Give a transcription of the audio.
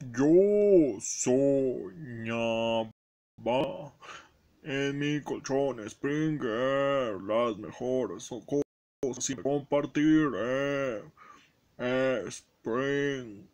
Yo soñaba en mi colchón Springer las mejores cosas y compartiré. Springer.